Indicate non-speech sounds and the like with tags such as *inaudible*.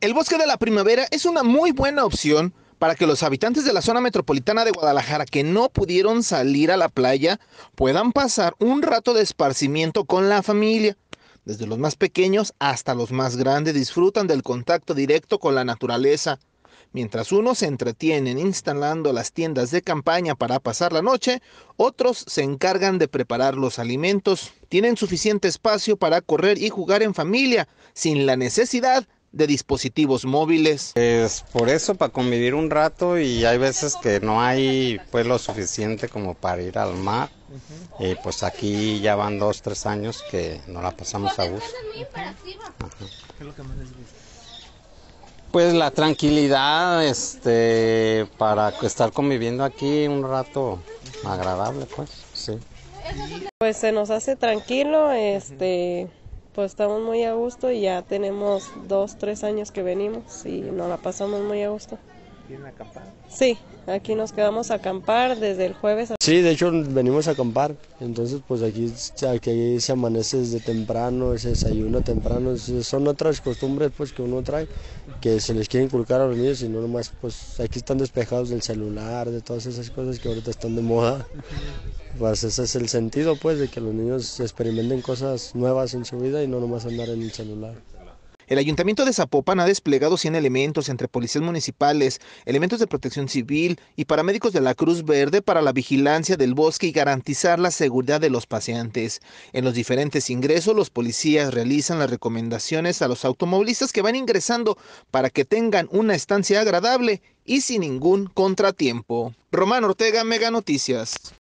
El bosque de la primavera es una muy buena opción para que los habitantes de la zona metropolitana de Guadalajara que no pudieron salir a la playa puedan pasar un rato de esparcimiento con la familia. Desde los más pequeños hasta los más grandes disfrutan del contacto directo con la naturaleza. Mientras unos se entretienen instalando las tiendas de campaña para pasar la noche, otros se encargan de preparar los alimentos. Tienen suficiente espacio para correr y jugar en familia, sin la necesidad de dispositivos móviles. Es por eso, para convivir un rato y hay veces que no hay pues lo suficiente como para ir al mar. Y eh, pues aquí ya van dos, tres años que no la pasamos a gusto. Pues la tranquilidad, este, para estar conviviendo aquí un rato agradable, pues, sí. Pues se nos hace tranquilo, este pues estamos muy a gusto y ya tenemos dos, tres años que venimos y nos la pasamos muy a gusto. ¿Vienen a acampar? Sí, aquí nos quedamos a acampar desde el jueves. Sí, de hecho venimos a acampar, entonces pues aquí, se amanece desde temprano, se desayuno temprano, son otras costumbres pues que uno trae, que se les quiere inculcar a los niños y no nomás pues aquí están despejados del celular, de todas esas cosas que ahorita están de moda. *laughs* pues ese es el sentido pues de que los niños experimenten cosas nuevas en su vida y no nomás andar en el celular. El Ayuntamiento de Zapopan ha desplegado 100 elementos entre policías municipales, elementos de protección civil y paramédicos de la Cruz Verde para la vigilancia del bosque y garantizar la seguridad de los paseantes. En los diferentes ingresos, los policías realizan las recomendaciones a los automovilistas que van ingresando para que tengan una estancia agradable y sin ningún contratiempo. Román Ortega, Mega Noticias.